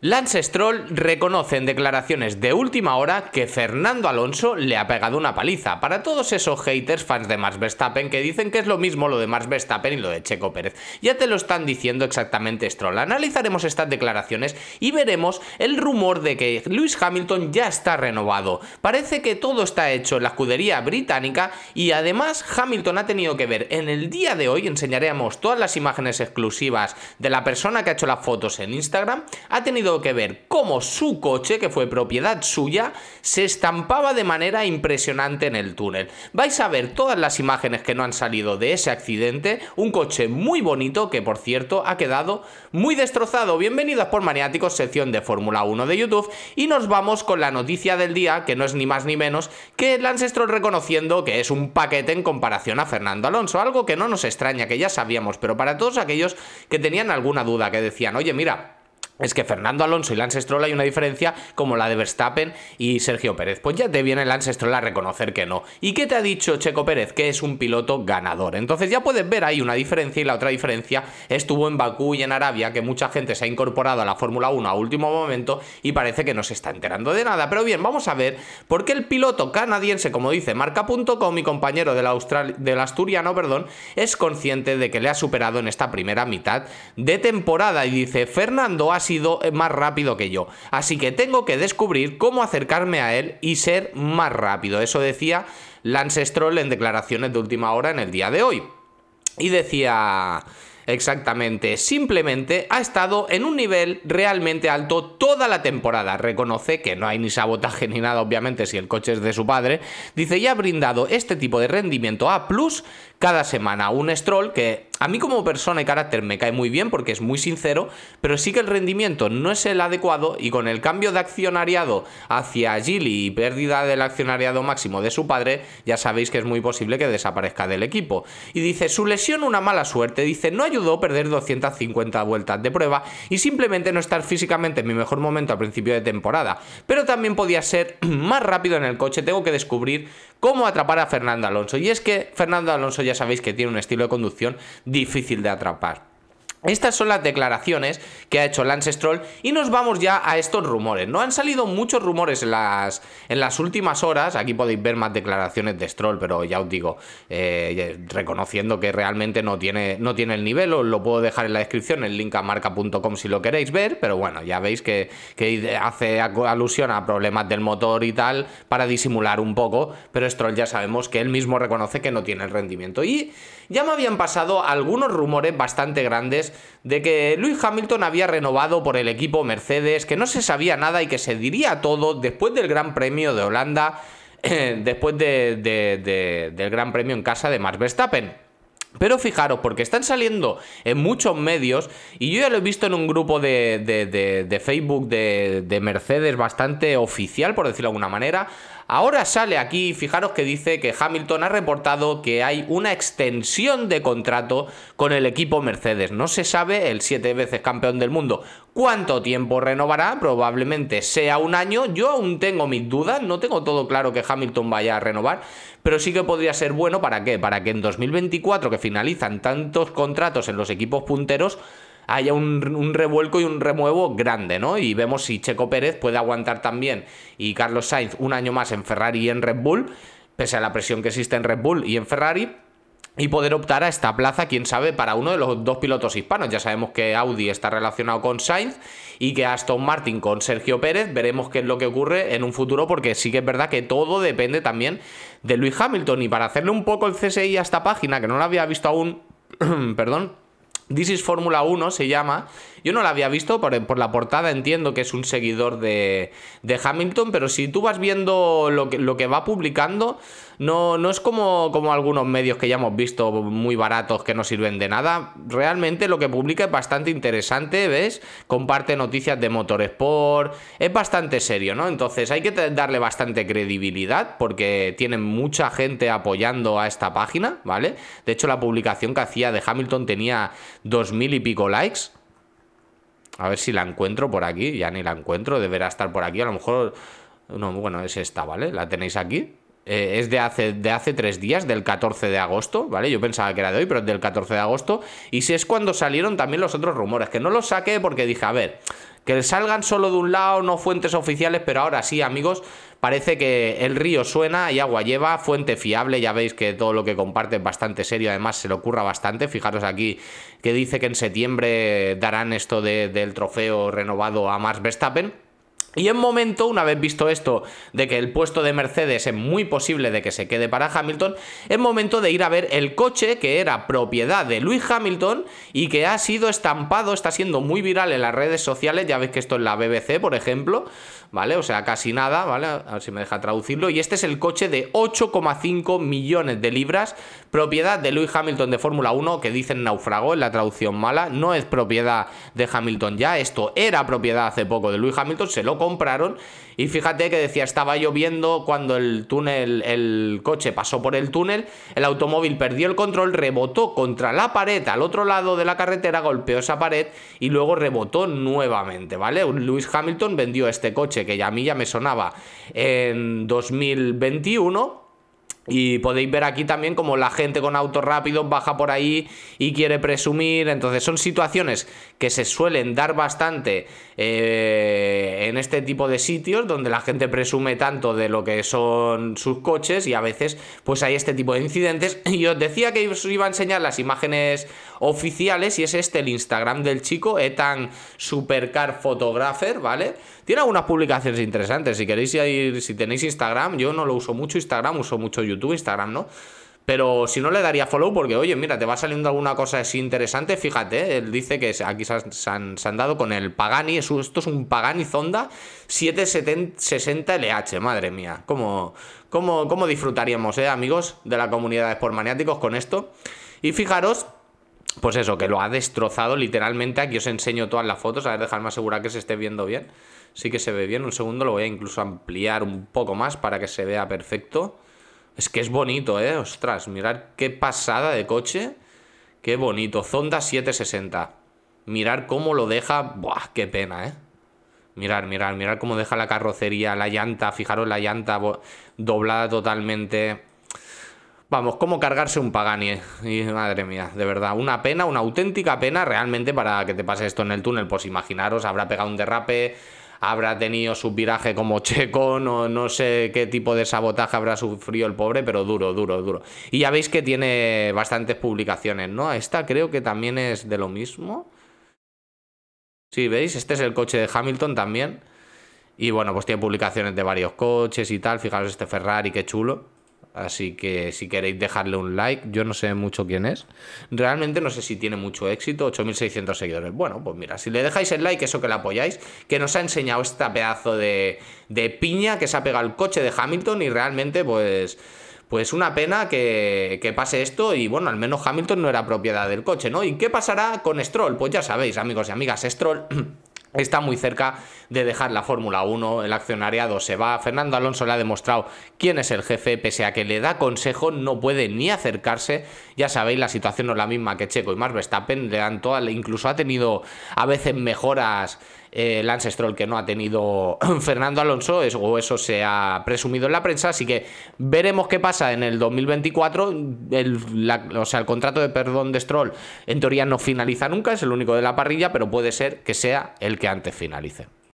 Lance Stroll reconoce en declaraciones de última hora que Fernando Alonso le ha pegado una paliza. Para todos esos haters fans de Max Verstappen que dicen que es lo mismo lo de Max Verstappen y lo de Checo Pérez. Ya te lo están diciendo exactamente Stroll. Analizaremos estas declaraciones y veremos el rumor de que Lewis Hamilton ya está renovado. Parece que todo está hecho en la escudería británica y además Hamilton ha tenido que ver en el día de hoy, enseñaremos todas las imágenes exclusivas de la persona que ha hecho las fotos en Instagram, ha tenido que ver cómo su coche, que fue propiedad suya, se estampaba de manera impresionante en el túnel. Vais a ver todas las imágenes que no han salido de ese accidente, un coche muy bonito que por cierto ha quedado muy destrozado. Bienvenidos por Maniáticos, sección de Fórmula 1 de YouTube y nos vamos con la noticia del día, que no es ni más ni menos que Lance Stroll reconociendo que es un paquete en comparación a Fernando Alonso, algo que no nos extraña, que ya sabíamos, pero para todos aquellos que tenían alguna duda, que decían, oye mira, es que Fernando Alonso y Lance Stroll hay una diferencia como la de Verstappen y Sergio Pérez. Pues ya te viene Lance Stroll a reconocer que no. ¿Y qué te ha dicho Checo Pérez? Que es un piloto ganador. Entonces ya puedes ver ahí una diferencia y la otra diferencia estuvo en Bakú y en Arabia, que mucha gente se ha incorporado a la Fórmula 1 a último momento y parece que no se está enterando de nada. Pero bien, vamos a ver por qué el piloto canadiense, como dice marca.com, mi compañero del, del asturiano, perdón, es consciente de que le ha superado en esta primera mitad de temporada y dice, Fernando ha sido eh, más rápido que yo. Así que tengo que descubrir cómo acercarme a él y ser más rápido. Eso decía Lance Stroll en declaraciones de última hora en el día de hoy. Y decía... Exactamente, simplemente ha estado en un nivel realmente alto toda la temporada. Reconoce que no hay ni sabotaje ni nada, obviamente, si el coche es de su padre. Dice, y ha brindado este tipo de rendimiento A Plus cada semana. Un Stroll que a mí como persona y carácter me cae muy bien porque es muy sincero, pero sí que el rendimiento no es el adecuado y con el cambio de accionariado hacia Gilly y pérdida del accionariado máximo de su padre, ya sabéis que es muy posible que desaparezca del equipo. Y dice, su lesión una mala suerte, dice, no ayudó a perder 250 vueltas de prueba y simplemente no estar físicamente en mi mejor momento al principio de temporada, pero también podía ser más rápido en el coche, tengo que descubrir cómo atrapar a Fernando Alonso. Y es que Fernando Alonso ya sabéis que tiene un estilo de conducción difícil de atrapar. Estas son las declaraciones que ha hecho Lance Stroll y nos vamos ya a estos rumores. No han salido muchos rumores en las, en las últimas horas, aquí podéis ver más declaraciones de Stroll, pero ya os digo, eh, reconociendo que realmente no tiene, no tiene el nivel, os lo puedo dejar en la descripción, el link a marca.com si lo queréis ver, pero bueno, ya veis que, que hace alusión a problemas del motor y tal para disimular un poco, pero Stroll ya sabemos que él mismo reconoce que no tiene el rendimiento. Y ya me habían pasado algunos rumores bastante grandes de que Lewis Hamilton había renovado por el equipo Mercedes, que no se sabía nada y que se diría todo después del Gran Premio de Holanda, después del Gran Premio en casa de Max Verstappen. Pero fijaros, porque están saliendo en muchos medios, y yo ya lo he visto en un grupo de, de, de, de Facebook de, Mercedes bastante oficial, por decirlo de alguna manera. Ahora sale aquí, fijaros que dice que Hamilton ha reportado que hay una extensión de contrato con el equipo Mercedes. No se sabe el siete veces campeón del mundo ¿Cuánto tiempo renovará? Probablemente sea un año. Yo aún tengo mis dudas, no tengo todo claro que Hamilton vaya a renovar, pero sí que podría ser bueno para qué? Para que en 2024, que finalizan tantos contratos en los equipos punteros, haya un, revuelco y un remuevo grande, ¿no? Y vemos si Checo Pérez puede aguantar también y Carlos Sainz un año más en Ferrari y en Red Bull, pese a la presión que existe en Red Bull y en Ferrari, y poder optar a esta plaza, quién sabe, para uno de los dos pilotos hispanos. Ya sabemos que Audi está relacionado con Sainz y que Aston Martin con Sergio Pérez. Veremos qué es lo que ocurre en un futuro, porque sí que es verdad que todo depende también de Luis Hamilton. Y para hacerle un poco el CSI a esta página, que no la había visto aún, perdón, This is Fórmula 1 se llama, yo no la había visto, por, la portada entiendo que es un seguidor de, Hamilton, pero si tú vas viendo lo que, va publicando, no, es como, como algunos medios que ya hemos visto muy baratos que no sirven de nada. Realmente lo que publica es bastante interesante, ¿ves? Comparte noticias de Motorsport, es bastante serio, ¿no? Entonces hay que darle bastante credibilidad porque tienen mucha gente apoyando a esta página, ¿vale? De hecho la publicación que hacía de Hamilton tenía dos mil y pico likes a ver si la encuentro por aquí. Ya ni la encuentro. Deberá estar por aquí. A lo mejor. No, bueno, es esta, ¿vale? La tenéis aquí. Eh, es de hace, de hace tres días, del 14 de agosto, ¿vale? Yo pensaba que era de hoy, pero es del 14 de agosto. Y si es cuando salieron también los otros rumores, que no los saqué porque dije, a ver, que salgan solo de un lado, no fuentes oficiales, pero ahora sí, amigos, parece que el río suena y agua lleva, fuente fiable, ya veis que todo lo que comparte es bastante serio, además se le ocurra bastante, fijaros aquí que dice que en septiembre darán esto del trofeo renovado a Max Verstappen, y en momento, una vez visto esto de que el puesto de Mercedes es muy posible de que se quede para Hamilton, en momento de ir a ver el coche que era propiedad de Lewis Hamilton y que ha sido estampado, está siendo muy viral en las redes sociales, ya veis que esto es la BBC, por ejemplo, ¿vale? O sea, casi nada, ¿vale? A ver si me deja traducirlo. Y este es el coche de 8,5 millones de libras, propiedad de Lewis Hamilton de Fórmula 1, que dicen naufragó en la traducción mala, no es propiedad de Hamilton ya, esto era propiedad hace poco de Lewis Hamilton, se lo compraron. Y fíjate que decía, estaba lloviendo cuando el túnel, el coche pasó por el túnel, el automóvil perdió el control, rebotó contra la pared al otro lado de la carretera, golpeó esa pared y luego rebotó nuevamente, ¿vale? Lewis Hamilton vendió este coche que ya a mí ya me sonaba en 2021 y podéis ver aquí también como la gente con autos rápidos baja por ahí y quiere presumir. Entonces son situaciones que se suelen dar bastante eh, en este tipo de sitios donde la gente presume tanto de lo que son sus coches y a veces pues hay este tipo de incidentes. Y os decía que os iba a enseñar las imágenes oficiales y es este el Instagram del chico, Ethan Supercar Photographer, ¿vale? Tiene algunas publicaciones interesantes. Si queréis ir, si tenéis Instagram, yo no lo uso mucho Instagram, uso mucho YouTube Instagram, ¿no? Pero si no le daría follow porque, oye, mira, te va saliendo alguna cosa así interesante, fíjate, ¿eh? él dice que aquí se han, dado con el Pagani, esto es un Pagani Zonda 760LH, madre mía, ¿cómo, cómo, cómo disfrutaríamos, eh, amigos de la comunidad de maniáticos con esto? Y fijaros pues eso, que lo ha destrozado literalmente. Aquí os enseño todas las fotos, a ver, dejarme asegurar que se esté viendo bien. Sí que se ve bien, un segundo lo voy a incluso ampliar un poco más para que se vea perfecto. Es que es bonito, ¿eh? Ostras, mirar qué pasada de coche. Qué bonito. Zonda 760. Mirar cómo lo deja. Buah, qué pena, ¿eh? Mirar, mirar, mirar cómo deja la carrocería, la llanta. Fijaros la llanta doblada totalmente. Vamos, cómo cargarse un Pagani. ¿eh? madre mía, de verdad, una pena, una auténtica pena realmente para que te pase esto en el túnel. Pues imaginaros, habrá pegado un derrape, habrá tenido su viraje como checo, no, no sé qué tipo de sabotaje habrá sufrido el pobre, pero duro, duro, duro. Y ya veis que tiene bastantes publicaciones, ¿no? Esta creo que también es de lo mismo. Sí, ¿veis? Este es el coche de Hamilton también. Y bueno, pues tiene publicaciones de varios coches y tal. Fijaros este Ferrari, qué chulo. Así que si queréis dejarle un like, yo no sé mucho quién es. Realmente no sé si tiene mucho éxito, 8600 seguidores. Bueno, pues mira, si le dejáis el like, eso que le apoyáis, que nos ha enseñado esta pedazo de, piña que se ha pegado el coche de Hamilton y realmente pues... Pues una pena que, que pase esto y bueno, al menos Hamilton no era propiedad del coche, ¿no? ¿Y qué pasará con Stroll? Pues ya sabéis, amigos y amigas, Stroll está muy cerca de dejar la Fórmula 1, el accionariado se va, Fernando Alonso le ha demostrado quién es el jefe, pese a que le da consejo, no puede ni acercarse, ya sabéis, la situación no es la misma que Checo y más Verstappen, le dan incluso ha tenido a veces mejoras eh, Lance Stroll que no ha tenido Fernando Alonso, eso, o eso se ha presumido en la prensa, así que veremos qué pasa en el 2024. El, o sea, el contrato de perdón de Stroll en teoría no finaliza nunca, es el único de la parrilla, pero puede ser que sea el que antes finalice.